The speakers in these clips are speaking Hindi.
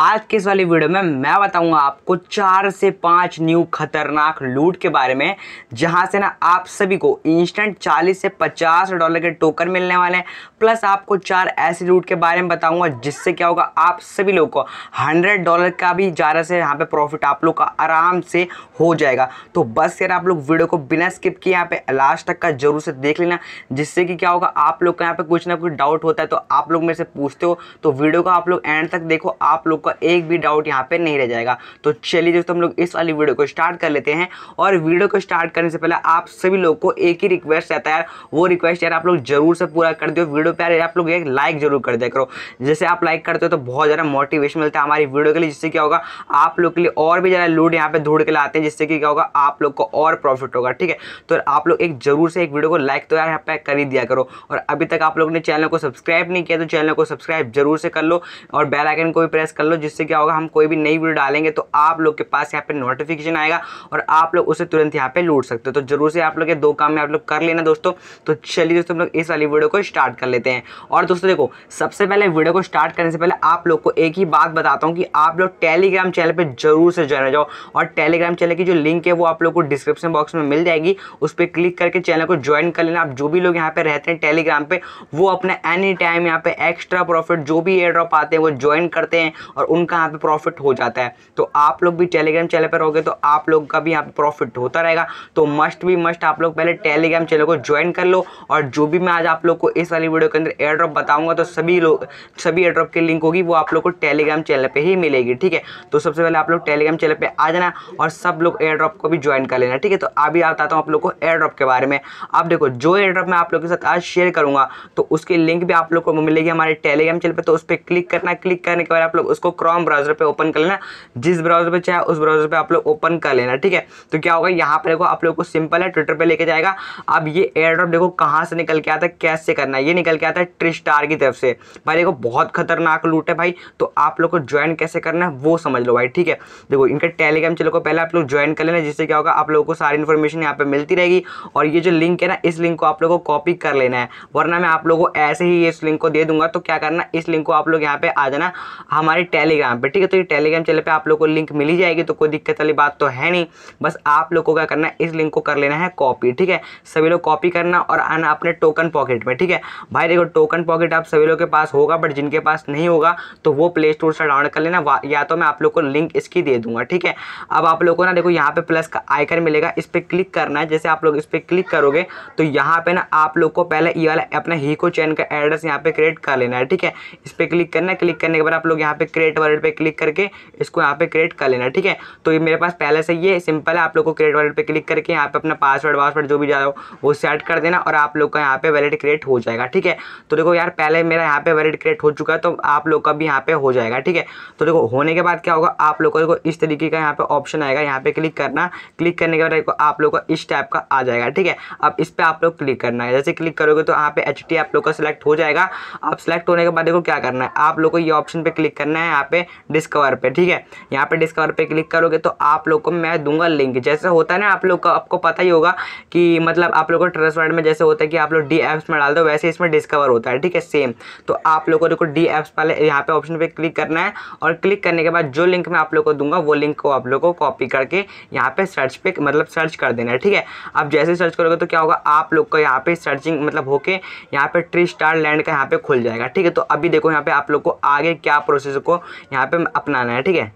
आज के इस वाले वीडियो में मैं बताऊंगा आपको चार से पाँच न्यू खतरनाक लूट के बारे में जहां से ना आप सभी को इंस्टेंट 40 से 50 डॉलर के टोकन मिलने वाले हैं प्लस आपको चार ऐसे लूट के बारे में बताऊंगा जिससे क्या होगा आप सभी लोगों को 100 डॉलर का भी ज़्यादा से यहाँ पे प्रॉफिट आप लोग का आराम से हो जाएगा तो बस यार आप लोग वीडियो को बिना स्किप किए यहाँ पे लास्ट तक का जरूर से देख लेना जिससे कि क्या होगा आप लोग का यहाँ पे कुछ ना कुछ डाउट होता है तो आप लोग मेरे से पूछते हो तो वीडियो को आप लोग एंड तक देखो आप लोग का एक भी डाउट यहाँ पे नहीं रह जाएगा तो चलिए दोस्तों हम लोग इस वाली वीडियो को स्टार्ट कर लेते हैं और वीडियो को स्टार्ट करने से पहले आप सभी लोग को एक ही रिक्वेस्ट रहता है यार वो रिक्वेस्ट यार आप लोग जरूर से पूरा कर दो वीडियो पर आप लोग एक लाइक जरूर कर दिया करो जैसे आप लाइक करते हो तो बहुत ज़्यादा मोटिवेशन मिलता है हमारी वीडियो के लिए जिससे क्या होगा आप लोग के लिए और भी ज़्यादा लूड यहाँ पे ढूंढ के लाते हैं जिससे कि क्या होगा आप लोग को और प्रॉफिट होगा ठीक है तो आप लोग एक जरूर से एक वीडियो को लाइक तो यार यहाँ पे कर ही दिया करो और अभी तक आप लोग ने चैनल को सब्सक्राइब नहीं किया तो चैनल को सब्सक्राइब जरूर से कर लो और बेल आइकन को भी प्रेस कर लो जिससे क्या होगा हम कोई भी नई वीडियो डालेंगे तो आप लोग के पास यहाँ पे नोटिफिकेशन आएगा और आप लोग उसे तुरंत यहाँ पे लूट सकते हो तो जरूर से आप लोग ये दो काम में आप लोग कर लेना दोस्तों तो चलिए दोस्तों हम लोग इस वाली वीडियो को स्टार्ट कर लेते हैं और दोस्तों देखो सबसे पहले वीडियो को स्टार्ट करने से पहले आप लोग को एक ही बात बताता हूँ कि आप लोग टेलीग्राम चैनल पर जरूर से जाना जाओ और टेलीग्राम चैनल की जो लिंक है वो आप लोग को डिस्क्रिप्शन बॉक्स में मिल जाएगी उस पर क्लिक करके चैनल को ज्वाइन कर लेना आप जो भी लोग यहाँ पे रहते हैं टेलीग्राम पे वो अपने एनी टाइम यहाँ पे एक्स्ट्रा प्रॉफिट जो भी एयर ड्रॉप आते हैं वो ज्वाइन करते हैं और उनका यहाँ पे प्रॉफिट हो जाता है तो आप लोग भी टेलीग्राम चैनल पर रहोगे तो आप लोग का भी यहाँ पे प्रॉफिट होता रहेगा तो मस्ट भी मस्ट आप लोग पहले टेलीग्राम चैनल को ज्वाइन कर लो और जो भी मैं आज आप लोग को इस वाली वीडियो के अंदर एयर ड्रॉप बताऊंगा तो सभी लोग सभी एयर ड्रॉप की लिंक होगी वो आप लोग को टेलीग्राम चैनल पर ही मिलेगी ठीक है तो सबसे पहले आप लोग टेलीग्राम चैनल पर आ जाना और सब लोग लोग एयर ड्रॉप को भी ज्वाइन कर लेना ठीक है तो अभी आप बताता हूँ आप लोग को एयर ड्रॉप के बारे में आप देखो जो एयर ड्रॉप मैं आप लोग के साथ आज शेयर करूँगा तो उसकी लिंक भी आप लोग को मिलेगी हमारे टेलीग्राम चैनल पर तो उस पर क्लिक करना क्लिक करने के बाद आप लोग उसको क्रॉम ब्राउजर पर ओपन कर लेना जिस ब्राउजर पर चाहे उस ब्राउजर पर आप लोग ओपन कर लेना ठीक है तो क्या होगा यहाँ पर देखो आप लोग को सिंपल है ट्विटर पर लेके जाएगा अब ये एयर ड्रॉप देखो कहाँ से निकल के आता है कैसे करना है ये निकल के आता है ट्री स्टार की तरफ से भाई देखो बहुत खतरनाक लूट है भाई तो आप लोग को ज्वाइन कैसे करना है वो समझ लो भाई ठीक है देखो इनका टेलीग्राम चलो को पहले आप लोग ज्वाइन ज्वाइन कर लेना जिससे क्या होगा आप लोगों को सारी इन्फॉर्मेशन यहाँ पर मिलती रहेगी और ये जो लिंक है ना इस लिंक को आप लोगों को कॉपी कर लेना है वरना मैं आप लोगों को ऐसे ही इस लिंक को दे दूंगा तो क्या करना इस लिंक को आप लोग यहाँ पे आ जाना हमारे टेलीग्राम पर ठीक है तो ये टेलीग्राम चैनल पर आप लोग को लिंक मिली जाएगी तो कोई दिक्कत वाली बात तो है नहीं बस आप लोग को क्या करना है इस लिंक को कर लेना है कॉपी ठीक है सभी लोग कॉपी करना और आना अपने टोकन पॉकेट में ठीक है भाई देखो टोकन पॉकेट आप सभी लोग के पास होगा बट जिनके पास नहीं होगा तो वो प्ले स्टोर से डाउनलोड कर लेना या तो मैं आप लोग को लिंक इसकी दे दूंगा ठीक है अब आप लोगों को ना देखो को यहाँ पे प्लस का आइकन मिलेगा इस पर क्लिक करना है जैसे आप लोग इस पर क्लिक करोगे तो यहाँ पे ना आप लोग को पहले ये वाला अपना ही को चैन का एड्रेस यहाँ पे क्रिएट कर लेना है ठीक है इस पर क्लिक करना है क्लिक करने के बाद आप लोग यहाँ पे क्रिएट वर्ड पर क्लिक करके इसको यहाँ पे क्रिएट कर लेना है ठीक है तो ये मेरे पास पहले से ये सिंपल है आप लोग को क्रिएट वर्ड पर क्लिक करके यहाँ पे अपना पासवर्ड वासवर्ड जो भी जाओ वो सेट कर देना और आप लोग का यहाँ पे वैलेट क्रिएट हो जाएगा ठीक है तो देखो यार पहले मेरा यहाँ पे वैलेट क्रिएट हो चुका है तो आप लोग का भी यहाँ पे हो जाएगा ठीक है तो देखो होने के बाद क्या होगा आप लोग को देखो इस तरीके का यहाँ पे ऑप्शन आएगा यहाँ पे पे क्लिक करना क्लिक करने के बाद आप लोग का इस टाइप का आ जाएगा ठीक है अब इस पर आप लोग क्लिक करना है जैसे क्लिक करोगे तो यहाँ पे एच आप लोग का सिलेक्ट हो जाएगा आप सिलेक्ट होने के बाद देखो क्या करना है आप लोग को ये ऑप्शन पे क्लिक करना है यहाँ पे डिस्कवर पे ठीक है यहाँ पे डिस्कवर पे क्लिक करोगे तो आप लोग को मैं दूंगा लिंक जैसे होता है ना आप लोग का आपको पता ही होगा कि मतलब आप लोग को ट्रस्ट में जैसे होता है कि आप लोग डी एप्स में डाल दो वैसे इसमें डिस्कवर होता है ठीक है सेम तो आप लोग को देखो डी एप्स वाले यहाँ पे ऑप्शन पे क्लिक करना है और क्लिक करने के बाद जो लिंक मैं आप लोग को दूंगा वो लिंक को आप लोग को कॉपी करके करके यहाँ पे सर्च पे मतलब सर्च कर देना है ठीक है अब जैसे सर्च करोगे तो क्या होगा आप लोग का यहाँ पे सर्चिंग मतलब होके यहाँ पे ट्री स्टार लैंड का यहाँ पे खुल जाएगा ठीक है तो अभी देखो यहाँ पे आप लोग को आगे क्या प्रोसेस को यहाँ पे अपनाना है ठीक है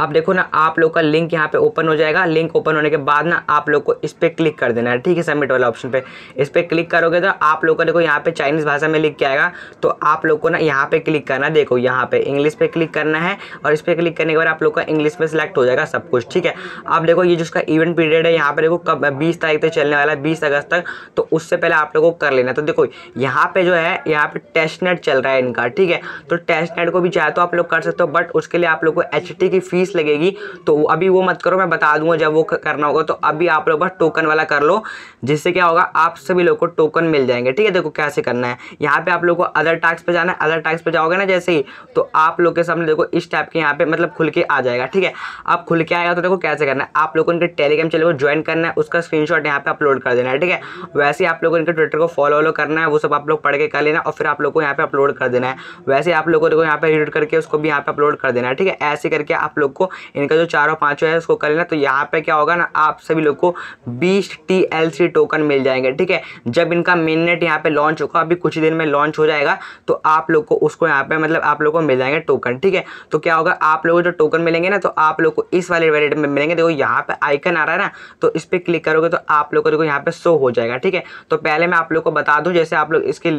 अब देखो ना आप लोग का लिंक यहाँ पे ओपन हो जाएगा लिंक ओपन होने के बाद ना आप लोग को इस पर क्लिक कर देना है ठीक है सबमिट वाला ऑप्शन पे इस पर क्लिक करोगे तो आप लोग का देखो यहाँ पे चाइनीज़ भाषा में लिख के आएगा तो आप लोग को ना यहाँ पे क्लिक करना है देखो यहाँ पे इंग्लिश पे क्लिक करना है और इस पर क्लिक करने के बाद आप लोग का इंग्लिश में सिलेक्ट हो जाएगा सब कुछ ठीक है अब देखो ये जिसका इवेंट पीरियड है यहाँ पर देखो कब बीस तारीख तक चलने वाला है बीस अगस्त तक तो उससे पहले आप लोग को कर लेना तो देखो यहाँ पे जो है यहाँ पे टेस्ट नेट चल रहा है इनका ठीक है तो टेस्ट नेट को भी चाहे तो आप लोग कर सकते हो बट उसके लिए आप लोग को एच की फीस फीस लगेगी तो अभी वो मत करो मैं बता दूंगा जब वो करना होगा तो अभी आप लोग बस टोकन वाला कर लो जिससे क्या होगा आप सभी लोग को टोकन मिल जाएंगे ठीक है देखो कैसे करना है यहाँ पे आप लोग को अदर टैक्स पे जाना है अदर टैक्स पे जाओगे ना जैसे ही तो आप लोग के सामने देखो इस टाइप के यहाँ पे मतलब खुल के आ जाएगा ठीक है आप खुल के आएगा तो देखो कैसे करना है आप लोग को इनके टेलीग्राम चैनल को ज्वाइन करना है उसका स्क्रीन यहाँ पे अपलोड कर देना है ठीक है वैसे ही आप लोग को इनके ट्विटर को फॉलो वॉलो करना है वो सब आप लोग पढ़ के कर लेना और फिर आप लोग को यहाँ पे अपलोड कर देना है वैसे आप लोग को देखो यहाँ पे एडिट करके उसको भी यहाँ पे अपलोड कर देना है ठीक है ऐसे करके आप लोग लोग को इनका जो चारों और पाँचों है उसको कर लेना तो यहाँ पे क्या होगा ना आप सभी लोग को बीस टी एल सी टोकन मिल जाएंगे ठीक है जब इनका मेन नेट यहाँ पे लॉन्च होगा अभी कुछ दिन में लॉन्च हो जाएगा तो आप लोग को उसको यहाँ पे मतलब आप लोग को मिल जाएंगे टोकन ठीक है तो क्या होगा आप लोग जो टोकन मिलेंगे ना तो आप लोग को इस वाले वेलेट में मिलेंगे देखो यहाँ पे आइकन आ रहा है ना तो इस पर क्लिक करोगे तो आप लोग को देखो यहाँ पे शो हो जाएगा ठीक है तो पहले मैं आप लोग को बता दूँ जैसे आप लोग इसके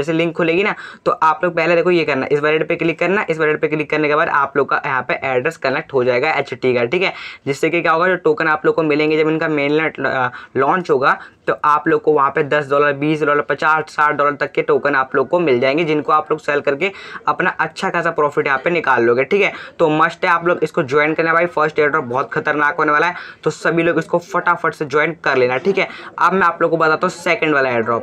जैसे लिंक खुलेगी ना तो आप लोग पहले देखो ये करना इस वेलेट पर क्लिक करना इस वेलेट पर क्लिक करने के बाद आप लोग का यहाँ पे एड्रेस करना कनेक्ट हो जाएगा एच का ठीक है जिससे कि क्या होगा जो टोकन आप लोग को मिलेंगे जब इनका मेनलेट लॉन्च होगा तो आप लोग को वहाँ पे दस डॉलर बीस डॉलर पचास साठ डॉलर तक के टोकन आप लोग को मिल जाएंगे जिनको आप लोग सेल करके अपना अच्छा खासा प्रॉफिट यहाँ पे निकाल लोगे ठीक है तो मस्ट है आप लोग इसको ज्वाइन करना भाई फर्स्ट एयर बहुत खतरनाक होने वाला है तो सभी लोग इसको फटाफट से ज्वाइन कर लेना ठीक है अब मैं आप लोग को बताता हूँ सेकेंड वाला एयर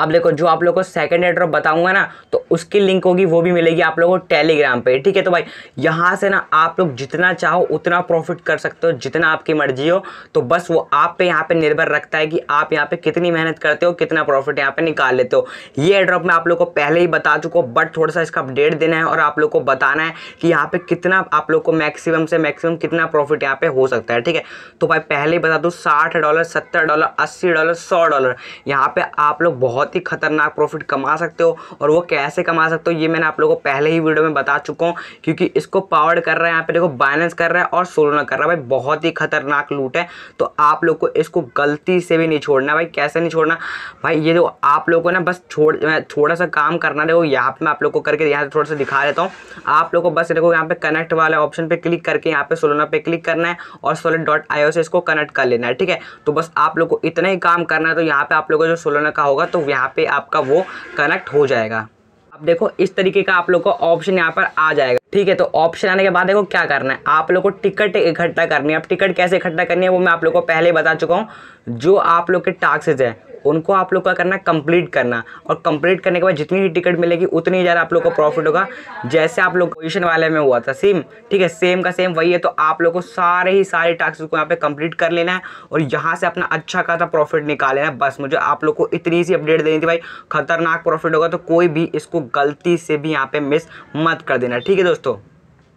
अब देखो जो आप लोग को सेकेंड एड्रॉप बताऊंगा ना तो उसकी लिंक होगी वो भी मिलेगी आप लोगों को टेलीग्राम पे ठीक है तो भाई यहाँ से ना आप लोग जितना चाहो उतना प्रॉफिट कर सकते हो जितना आपकी मर्जी हो तो बस वो आप पे यहाँ पे निर्भर रखता है कि आप यहाँ पे कितनी मेहनत करते हो कितना प्रॉफिट यहाँ पे निकाल लेते हो ये एड्रॉप मैं आप लोग को पहले ही बता चुका हूँ बट थोड़ा सा इसका अपडेट देना है और आप लोग को बताना है कि यहाँ पे कितना आप लोग को मैक्सिमम से मैक्सिमम कितना प्रॉफिट यहाँ पे हो सकता है ठीक है तो भाई पहले ही बता दूँ साठ डॉलर सत्तर डॉलर अस्सी डॉलर सौ डॉलर यहाँ पे आप लोग बहुत बहुत ही खतरनाक प्रॉफिट कमा सकते हो और वो कैसे कमा सकते हो ये मैंने आप लोगों को पहले ही वीडियो में बता चुका हूँ क्योंकि इसको पावर्ड कर रहा है यहाँ पे देखो बाइनेंस कर रहा है और सोलोना कर रहा है भाई बहुत ही खतरनाक लूट है तो आप लोग को इसको गलती से भी नहीं छोड़ना भाई कैसे नहीं छोड़ना भाई ये जो आप लोग को ना बस छोड़ थोड़ा सा काम करना देखो यहाँ पर मैं आप लोग को करके यहाँ से थोड़ा सा दिखा देता हूँ आप लोग को बस देखो यहाँ पे कनेक्ट वाले ऑप्शन पर क्लिक करके यहाँ पे सोलोना पे क्लिक करना है और सोलन डॉट आई से इसको कनेक्ट कर लेना है ठीक है तो बस आप लोग को इतना ही काम करना है तो यहाँ पे आप लोगों को जो सोलोना का होगा तो यहाँ यहाँ पे आपका वो कनेक्ट हो जाएगा अब देखो इस तरीके का आप लोग को ऑप्शन यहाँ पर आ जाएगा ठीक है तो ऑप्शन आने के बाद देखो क्या करना है आप लोग को टिकट इकट्ठा करनी है अब टिकट कैसे इकट्ठा करनी है वो मैं आप लोग को पहले बता चुका हूँ जो आप लोग के टास्क है उनको आप लोग का करना कंप्लीट करना और कंप्लीट करने के बाद जितनी ही टिकट मिलेगी उतनी ही ज़्यादा आप लोग को प्रॉफिट होगा जैसे आप लोग पोजिशन वाले में हुआ था सेम ठीक है सेम का सेम वही है तो आप लोग को सारे ही सारे टास्क को यहाँ पे कंप्लीट कर लेना है और यहाँ से अपना अच्छा खासा प्रॉफिट निकाल लेना है बस मुझे आप लोग को इतनी सी अपडेट देनी थी भाई खतरनाक प्रॉफिट होगा तो कोई भी इसको गलती से भी यहाँ पे मिस मत कर देना ठीक है दोस्तों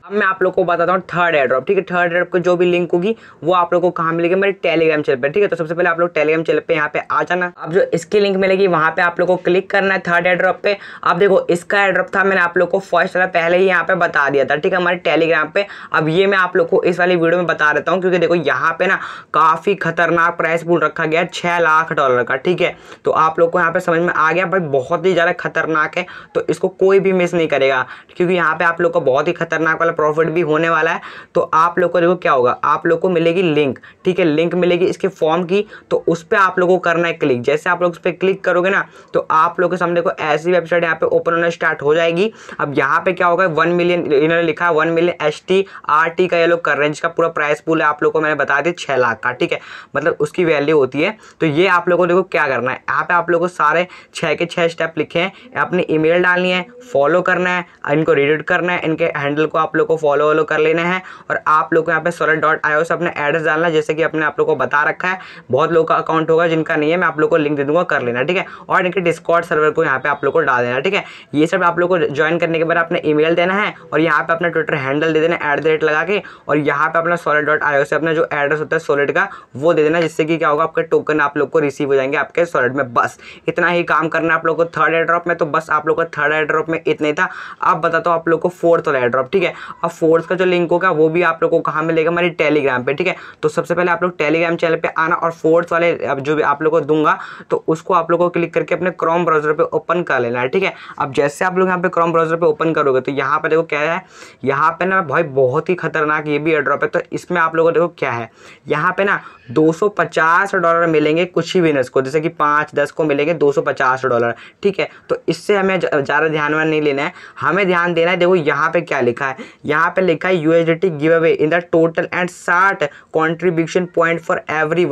अब मैं आप लोग को बताता हूँ थर्ड एड्रॉप ठीक है थर्ड एड्रॉप की जो भी लिंक होगी वो आप लोग को कहाँ मिलेगी मेरे टेलीग्राम चैनल पर ठीक है तो सबसे पहले आप लोग टेलीग्राम चैनल पर यहाँ पे आ जाना अब जो इसकी लिंक मिलेगी वहाँ पे आप लोग को क्लिक करना है थर्ड एड्रॉप पे आप देखो इसका एड्रॉप था मैंने आप लोग को फर्स्ट वाला पहले ही यहाँ पे बता दिया था ठीक है हमारे टेलीग्राम पे अब ये मैं आप लोग को इस वाली वीडियो में बता देता हूँ क्योंकि देखो यहाँ पे ना काफ़ी खतरनाक प्राइस पूल रखा गया है छह लाख डॉलर का ठीक है तो आप लोग को यहाँ पे समझ में आ गया भाई बहुत ही ज़्यादा खतरनाक है तो इसको कोई भी मिस नहीं करेगा क्योंकि यहाँ पे आप लोग को बहुत ही खतरनाक वाला में प्रॉफिट भी होने वाला है तो आप लोग को देखो क्या होगा आप लोग को मिलेगी लिंक ठीक है लिंक मिलेगी इसके फॉर्म की तो उस पर आप लोग को करना है क्लिक जैसे आप लोग उस पर क्लिक करोगे ना तो आप लोग के सामने देखो ऐसी वेबसाइट यहाँ पे ओपन होना स्टार्ट हो जाएगी अब यहाँ पे क्या होगा वन मिलियन इन्होंने लिखा है one million S T R T का ये लोग कर रहे हैं जिसका पूरा प्राइस पूल है आप लोग को मैंने बता दिया छः लाख का ठीक है मतलब उसकी वैल्यू होती है तो ये आप लोगों को देखो क्या करना है यहाँ पे आप लोगों को सारे छः के छः स्टेप लिखे हैं अपनी ईमेल डालनी है फॉलो करना है इनको रिडीट करना है इनके हैंडल को आप लोग लोग को फॉलो वॉलो कर लेना है और आप लोग को यहाँ पे सोलर डॉट आयो से अपना एड्रेस डालना जैसे कि अपने आप लोग को बता रखा है बहुत लोग का अकाउंट होगा जिनका नहीं है मैं आप लोग को लिंक दे दूंगा कर लेना ठीक है और इनके डिस्कॉर्ड सर्वर को यहाँ पे आप लोग को डाल देना ठीक है ये सब आप लोग को ज्वाइन करने के बाद अपने ई देना है और यहाँ पे अपना ट्विटर हैंडल दे देना एट लगा के और यहाँ पे अपना सोलर डॉट आयो से अपना जो एड्रेस होता है सोलेट का वो दे देना जिससे कि क्या होगा आपके टोकन आप लोग को रिसीव हो जाएंगे आपके सोलेट में बस इतना ही काम करना है आप लोग को थर्ड एड्रॉप में तो बस आप लोग का थर्ड एड्रॉप में इतना ही था अब बताता हूँ आप लोग को फोर्थ वाला एड्रॉप ठीक है और फोर्स का जो लिंक होगा वो भी आप लोग को कहाँ मिलेगा हमारे टेलीग्राम पर ठीक है तो सबसे पहले आप लोग टेलीग्राम चैनल पर आना और फोर्स वाले जो भी आप लोग को दूंगा तो उसको आप लोग को क्लिक करके अपने क्रोम ब्राउजर पर ओपन कर लेना है ठीक है अब जैसे आप लोग यहाँ पे क्रोम ब्राउजर पर ओपन करोगे तो यहाँ पर देखो क्या है यहाँ पर ना भाई बहुत ही खतरनाक ये भी एड्रॉप है तो इसमें आप लोगों को देखो क्या है यहाँ पे ना 250 डॉलर मिलेंगे कुछ ही विनर्स को जैसे कि पाँच दस को मिलेंगे 250 डॉलर ठीक है तो इससे हमें ज़्यादा ध्यान में नहीं लेना है हमें ध्यान देना है देखो यहाँ पे क्या लिखा है यहाँ पे लिखा है T give away in the total and साठ कॉन्ट्रीब्यूशन पॉइंट फॉर एवरी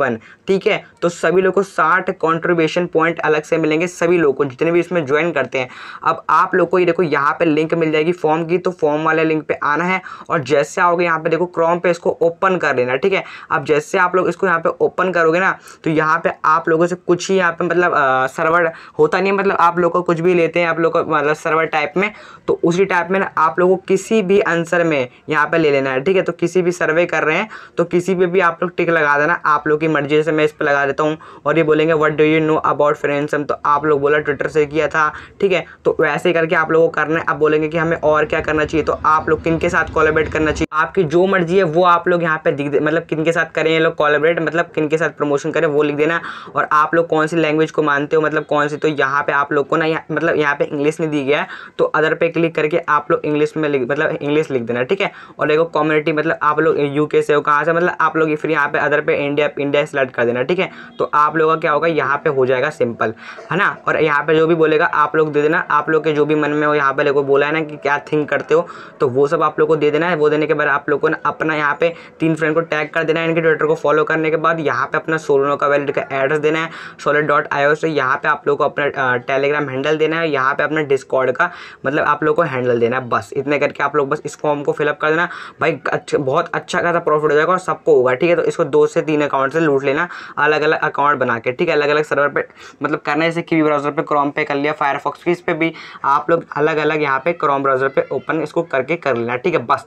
ठीक है तो सभी लोग को साठ कॉन्ट्रीब्यूशन पॉइंट अलग से मिलेंगे सभी लोगों को जितने भी इसमें ज्वाइन करते हैं अब आप लोग को ये देखो यहाँ पे लिंक मिल जाएगी फॉर्म की तो फॉर्म वाले लिंक पे आना है और जैसे आओगे यहाँ पे देखो क्रॉम पे इसको ओपन कर लेना ठीक है अब जैसे आप लोग इसको यहाँ पे ओपन करोगे ना तो यहाँ पे आप लोगों से कुछ ही यहाँ पे मतलब सर्वर होता नहीं है मतलब आप लोग को कुछ भी लेते हैं आप लोग मतलब सर्वर टाइप में तो उसी टाइप में ना आप लोग को किसी भी आंसर में यहाँ पे ले लेना है ठीक है तो किसी भी सर्वे कर रहे हैं तो किसी पे भी आप लोग टिक लगा देना आप लोग की मर्जी से मैं इस पर लगा देता हूँ और ये बोलेंगे what do you know about फ्रेंसम तो आप लोग बोला ट्विटर से किया था ठीक है तो वैसे ही करके आप लोगों को करना है आप बोलेंगे कि हमें और क्या करना चाहिए तो आप लोग किन के साथ कोलेबरेट करना चाहिए आपकी जो मर्जी है वो आप लोग यहाँ पे दिख मतलब किन के साथ करें ये लोग कोलेबरेट मतलब किन के साथ प्रमोशन करें वो लिख देना और आप लोग कौन सी लैंग्वेज को मानते हो मतलब कौन सी तो यहाँ पे आप लोग को ना मतलब यहाँ पे इंग्लिश नहीं दी गया तो अदर पे क्लिक करके आप लोग इंग्लिश में मतलब इंग्लिश लिख देना ठीक है और देखो कम्युनिटी मतलब आप लोग यूके से हो कहाँ से मतलब आप लोग फिर यहाँ पे अदर पे इंडिया इंडिया सेलेक्ट कर देना ठीक है तो आप लोगों का क्या होगा यहाँ पे हो जाएगा सिंपल है ना और यहाँ पे जो भी बोलेगा आप लोग दे देना आप लोग के जो भी मन में हो यहाँ पे देखो बोला है ना कि क्या थिंक करते हो तो वो सब आप लोग को दे देना है वो देने के बाद आप लोग को ना अपना यहाँ पे तीन फ्रेंड को टैग कर देना है इनके ट्विटर को फॉलो करने के बाद यहाँ पे अपना सोलोनो का वैलिड का एड्रेस देना है सोलेट डॉट आई से यहाँ पे आप लोग को अपना टेलीग्राम हैंडल देना है यहाँ पे अपना डिस्कॉर्ड का मतलब आप लोग को हैंडल देना है बस इतने करके आप लोग बस इस फॉर्म को फिलअप कर देना भाई अच्छा बहुत अच्छा खासा प्रॉफिट हो जाएगा और सबको होगा ठीक है तो इसको दो से तीन अकाउंट से लूट लेना अलग अलग अकाउंट बना के ठीक है अलग अलग सर्वर पर मतलब करना जैसे कि ब्राउज़र पर क्रोम पे कर लिया फायरफॉक्स इस पर भी आप लोग अलग अलग यहाँ पे क्रोम ब्राउज़र पर ओपन इसको करके कर लेना ठीक है बस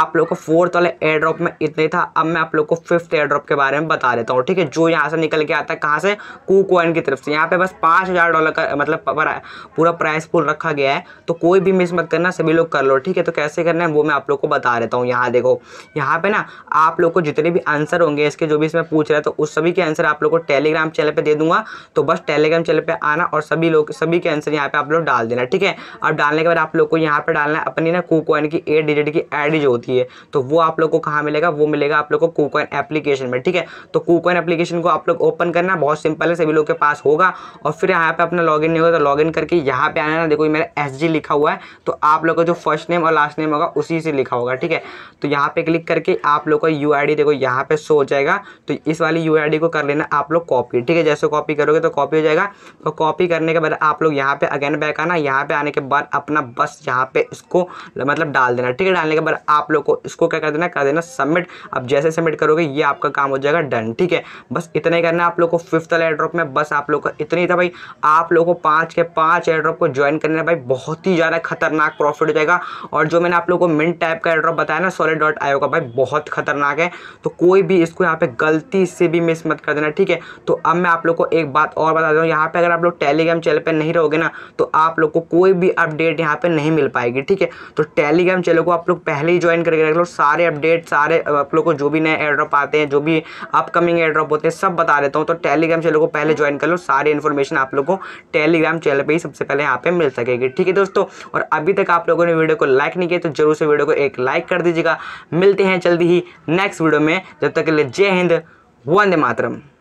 आप लोग को फोर्थ वाले एयर ड्रॉप में इतना था अब मैं आप लोग को फिफ्थ एयर ड्रॉप के बारे में बता देता हूँ ठीक है जो यहाँ से निकल के आता है कहाँ से कुकोइन की तरफ से यहाँ पे बस पाँच हज़ार डॉलर का मतलब पूरा प्राइस पूल रखा गया है तो कोई भी मिस मत करना सभी लोग कर लो ठीक है तो कैसे करना ना वो मैं आप लोग को बता देता हूँ यहाँ देखो यहाँ पे ना आप लोग को जितने भी आंसर होंगे इसके जो भी इसमें पूछ रहे हैं तो उस सभी के आंसर आप लोग को टेलीग्राम चैनल पर दे दूंगा तो बस टेलीग्राम चैनल पर आना और सभी लोग सभी के आंसर यहाँ पे आप लोग डाल देना ठीक है अब डालने के बाद आप लोग को यहाँ पर डालना है अपनी ना कूकॉइन की एट डिजिट की आई जो होती है तो वो आप लोग को कहाँ मिलेगा वो मिलेगा आप लोग को कूकॉइन एप्लीकेशन में ठीक है तो कूकॉइन एप्लीकेशन को आप लोग ओपन करना बहुत सिंपल है सभी लोग के पास होगा और फिर यहाँ पे अपना लॉग नहीं होगा तो लॉग करके यहाँ पे आना ना देखो मेरा एस लिखा हुआ है तो आप लोग का जो फर्स्ट नेम और लास्ट नेम होगा उसी से लिखा होगा ठीक है तो यहाँ पे क्लिक करके आप लोग का यू देखो यहाँ पे शो हो जाएगा तो इस वाली यू को कर लेना आप लोग कॉपी ठीक है जैसे कॉपी करोगे तो कॉपी हो जाएगा तो कॉपी करने के बाद आप लोग यहाँ पे अगेन बैक आना यहाँ पे आने के बाद अपना बस यहाँ पे इसको मतलब डाल देना ठीक है डालने के बाद आप लोग को इसको क्या कर देना कर देना सबमिट अब जैसे सबमिट करोगे ये आपका काम हो जाएगा डन ठीक है बस इतना ही करना आप लोग को फिफ्थ वाला एड्रॉप में बस आप लोग का इतना ही था भाई आप लोग को पाँच के पाँच एड्रॉप को ज्वाइन करना भाई बहुत ही ज़्यादा खतरनाक प्रॉफिट हो जाएगा और जो मैंने आप लोग को मिंट टाइप का एड्रॉप बताया ना सॉलिड डॉट आयो का भाई बहुत खतरनाक है तो कोई भी इसको यहाँ पे गलती से भी मिस मत कर देना ठीक है तो अब मैं आप लोग को एक बात और बता दूँ यहाँ पे अगर आप लोग टेलीग्राम चैनल पर नहीं रहोगे ना तो आप लोग को कोई भी अपडेट यहाँ पर नहीं मिल पाएगी ठीक है तो टेलीग्राम चैनल को आप लोग पहले ही ज्वाइन करके रख लो सारे अपडेट सारे आप लोग को जो भी नए एड्रॉप आते हैं जो भी अपकमिंग एड्रॉप होते हैं सब बता देता हूँ तो टेलीग्राम चैनल को पहले ज्वाइन कर लो सारे इन्फॉर्मेशन आप लोग को टेलीग्राम चैनल पर ही सबसे पहले यहाँ पर मिल सकेगी ठीक है दोस्तों और अभी तक आप लोगों ने वीडियो को लाइक नहीं किया तो जरूर जरूर से वीडियो को एक लाइक कर दीजिएगा मिलते हैं जल्दी ही नेक्स्ट वीडियो में जब तक के लिए जय हिंद वंदे मातरम